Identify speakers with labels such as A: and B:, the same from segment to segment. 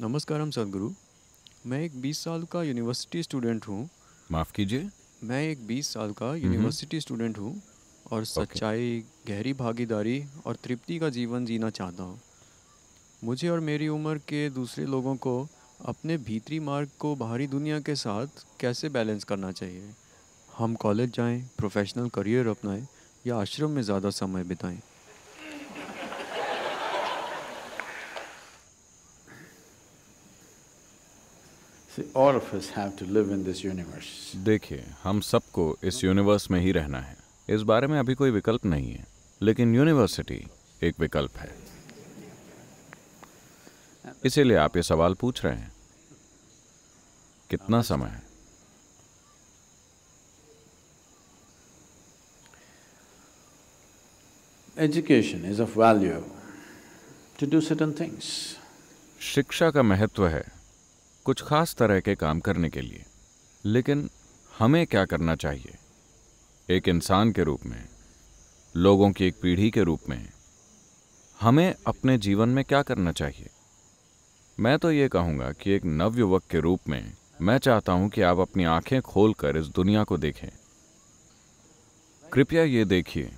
A: नमस्कार हम सदगुरु मैं एक 20 साल का यूनिवर्सिटी स्टूडेंट हूँ माफ़ कीजिए मैं एक 20 साल का यूनिवर्सिटी हम्म। स्टूडेंट हूँ और सच्चाई गहरी भागीदारी और तृप्ति का जीवन जीना चाहता हूँ मुझे और मेरी उम्र के दूसरे लोगों को अपने भीतरी मार्ग को बाहरी दुनिया के साथ कैसे बैलेंस करना चाहिए हम कॉलेज जाएं, प्रोफेशनल करियर अपनाएं या आश्रम में ज़्यादा समय बिताएं देखिए हम सबको इस यूनिवर्स में ही रहना है इस बारे में अभी कोई विकल्प नहीं है लेकिन यूनिवर्सिटी एक विकल्प है इसीलिए आप ये सवाल पूछ रहे हैं कितना समय है education is of value to do certain things शिक्षा का महत्व है कुछ खास तरह के काम करने के लिए लेकिन हमें क्या करना चाहिए एक इंसान के रूप में लोगों की एक पीढ़ी के रूप में हमें अपने जीवन में क्या करना चाहिए मैं तो ये कहूँगा कि एक नवयुवक के रूप में मैं चाहता हूँ कि आप अपनी आंखें खोलकर इस दुनिया को देखें कृपया ये देखिए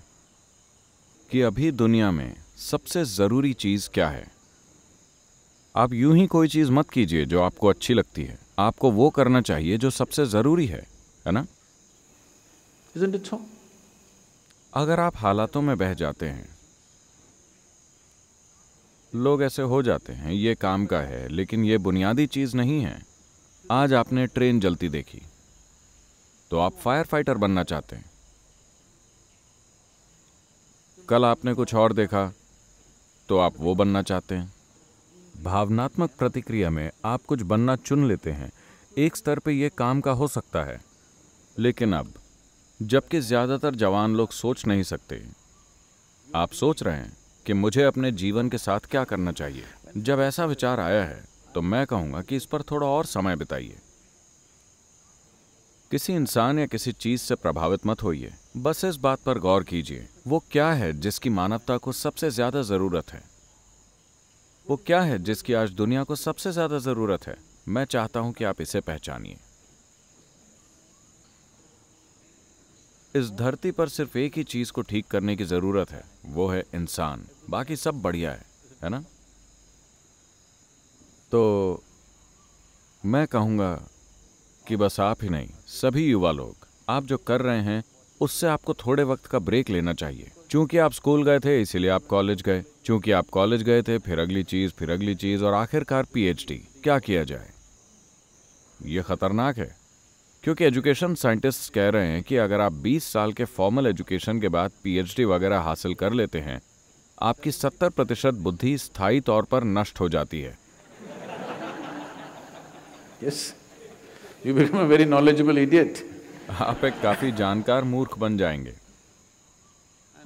A: कि अभी दुनिया में सबसे ज़रूरी चीज़ क्या है आप यूं ही कोई चीज़ मत कीजिए जो आपको अच्छी लगती है आपको वो करना चाहिए जो सबसे ज़रूरी है है ना अगर आप हालातों में बह जाते हैं लोग ऐसे हो जाते हैं ये काम का है लेकिन ये बुनियादी चीज़ नहीं है आज आपने ट्रेन जलती देखी तो आप फायर फाइटर बनना चाहते हैं कल आपने कुछ और देखा तो आप वो बनना चाहते हैं भावनात्मक प्रतिक्रिया में आप कुछ बनना चुन लेते हैं एक स्तर पे ये काम का हो सकता है लेकिन अब जबकि ज़्यादातर जवान लोग सोच नहीं सकते आप सोच रहे हैं कि मुझे अपने जीवन के साथ क्या करना चाहिए जब ऐसा विचार आया है तो मैं कहूँगा कि इस पर थोड़ा और समय बिताइए किसी इंसान या किसी चीज से प्रभावित मत होइए बस इस बात पर गौर कीजिए वो क्या है जिसकी मानवता को सबसे ज्यादा जरूरत है वो क्या है जिसकी आज दुनिया को सबसे ज्यादा जरूरत है मैं चाहता हूं कि आप इसे पहचानिए इस धरती पर सिर्फ एक ही चीज को ठीक करने की जरूरत है वो है इंसान बाकी सब बढ़िया है है ना तो मैं कहूंगा कि बस आप ही नहीं सभी युवा लोग आप जो कर रहे हैं उससे आपको थोड़े वक्त का ब्रेक लेना चाहिए चूंकि आप स्कूल गए थे इसीलिए आप कॉलेज गए चूंकि आप कॉलेज गए थे फिर अगली चीज फिर अगली चीज और आखिरकार पीएचडी क्या किया जाए यह खतरनाक है क्योंकि एजुकेशन साइंटिस्ट कह रहे हैं कि अगर आप 20 साल के फॉर्मल एजुकेशन के बाद पीएचडी वगैरह हासिल कर लेते हैं आपकी 70 प्रतिशत बुद्धि स्थायी तौर पर नष्ट हो जाती है yes. You become a very knowledgeable idiot. आप एक काफी जानकार मूर्ख बन जाएंगे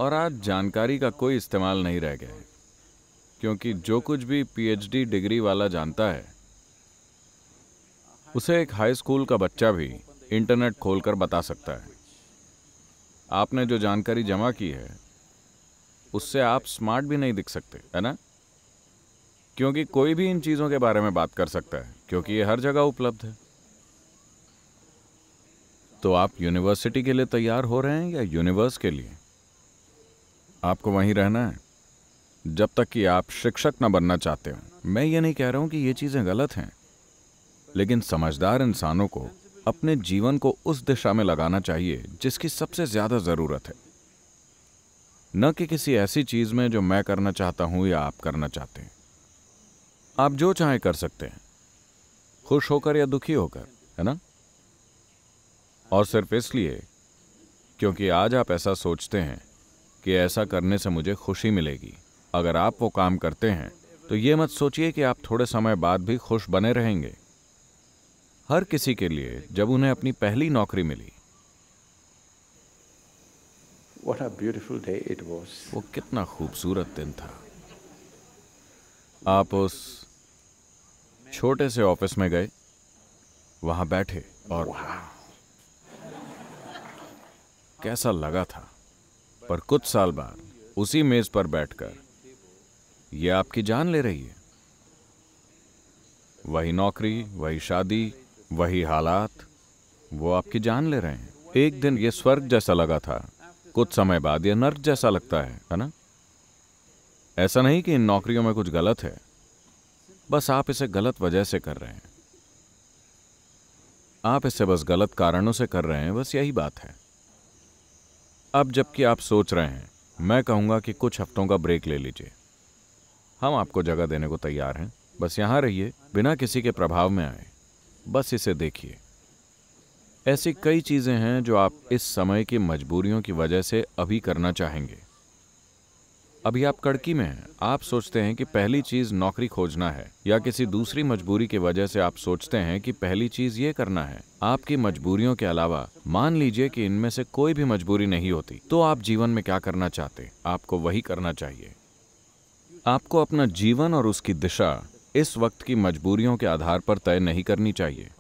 A: और आज जानकारी का कोई इस्तेमाल नहीं रह गया है क्योंकि जो कुछ भी पीएचडी डिग्री वाला जानता है उसे एक हाई स्कूल का बच्चा भी इंटरनेट खोलकर बता सकता है आपने जो जानकारी जमा की है उससे आप स्मार्ट भी नहीं दिख सकते है ना क्योंकि कोई भी इन चीज़ों के बारे में बात कर सकता है क्योंकि ये हर जगह उपलब्ध है तो आप यूनिवर्सिटी के लिए तैयार हो रहे हैं या यूनिवर्स के लिए आपको वहीं रहना है जब तक कि आप शिक्षक न बनना चाहते हो मैं ये नहीं कह रहा हूं कि ये चीज़ें गलत हैं लेकिन समझदार इंसानों को अपने जीवन को उस दिशा में लगाना चाहिए जिसकी सबसे ज़्यादा ज़रूरत है न कि किसी ऐसी चीज़ में जो मैं करना चाहता हूं या आप करना चाहते हैं आप जो चाहे कर सकते हैं खुश होकर या दुखी होकर है ना और सिर्फ इसलिए क्योंकि आज आप ऐसा सोचते हैं कि ऐसा करने से मुझे खुशी मिलेगी अगर आप वो काम करते हैं तो ये मत सोचिए कि आप थोड़े समय बाद भी खुश बने रहेंगे हर किसी के लिए जब उन्हें अपनी पहली नौकरी मिली What a beautiful day it was. वो कितना खूबसूरत दिन था आप उस छोटे से ऑफिस में गए वहां बैठे और wow. कैसा लगा था पर कुछ साल बाद उसी मेज पर बैठकर यह आपकी जान ले रही है वही नौकरी वही शादी वही हालात वो आपकी जान ले रहे हैं एक दिन यह स्वर्ग जैसा लगा था कुछ समय बाद यह नर्क जैसा लगता है है ना ऐसा नहीं कि इन नौकरियों में कुछ गलत है बस आप इसे गलत वजह से कर रहे हैं आप इसे बस गलत कारणों से कर रहे हैं बस यही बात है अब जबकि आप सोच रहे हैं मैं कहूँगा कि कुछ हफ्तों का ब्रेक ले लीजिए हम आपको जगह देने को तैयार हैं बस यहाँ रहिए बिना किसी के प्रभाव में आए बस इसे देखिए ऐसी कई चीज़ें हैं जो आप इस समय की मजबूरियों की वजह से अभी करना चाहेंगे अभी आप कड़की में हैं आप सोचते हैं कि पहली चीज नौकरी खोजना है या किसी दूसरी मजबूरी की वजह से आप सोचते हैं कि पहली चीज ये करना है आपकी मजबूरियों के अलावा मान लीजिए कि इनमें से कोई भी मजबूरी नहीं होती तो आप जीवन में क्या करना चाहते आपको वही करना चाहिए आपको अपना जीवन और उसकी दिशा इस वक्त की मजबूरियों के आधार पर तय नहीं करनी चाहिए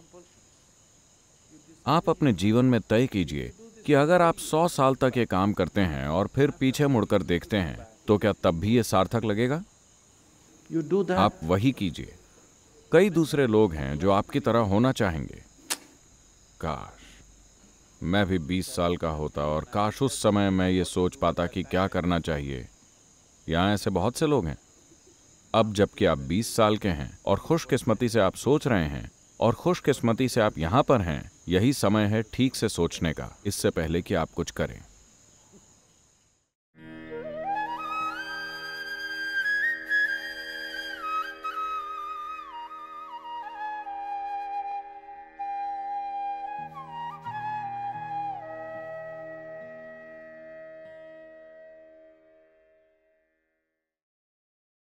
A: आप अपने जीवन में तय कीजिए कि अगर आप 100 साल तक ये काम करते हैं और फिर पीछे मुड़कर देखते हैं तो क्या तब भी ये सार्थक लगेगा यू डू आप वही कीजिए कई दूसरे लोग हैं जो आपकी तरह होना चाहेंगे काश मैं भी बीस साल का होता और काश उस समय मैं ये सोच पाता कि क्या करना चाहिए यहां ऐसे बहुत से लोग हैं अब जबकि आप बीस साल के हैं और खुशकिस्मती से आप सोच रहे हैं और खुशकिस्मती से आप यहां पर हैं यही समय है ठीक से सोचने का इससे पहले कि आप कुछ करें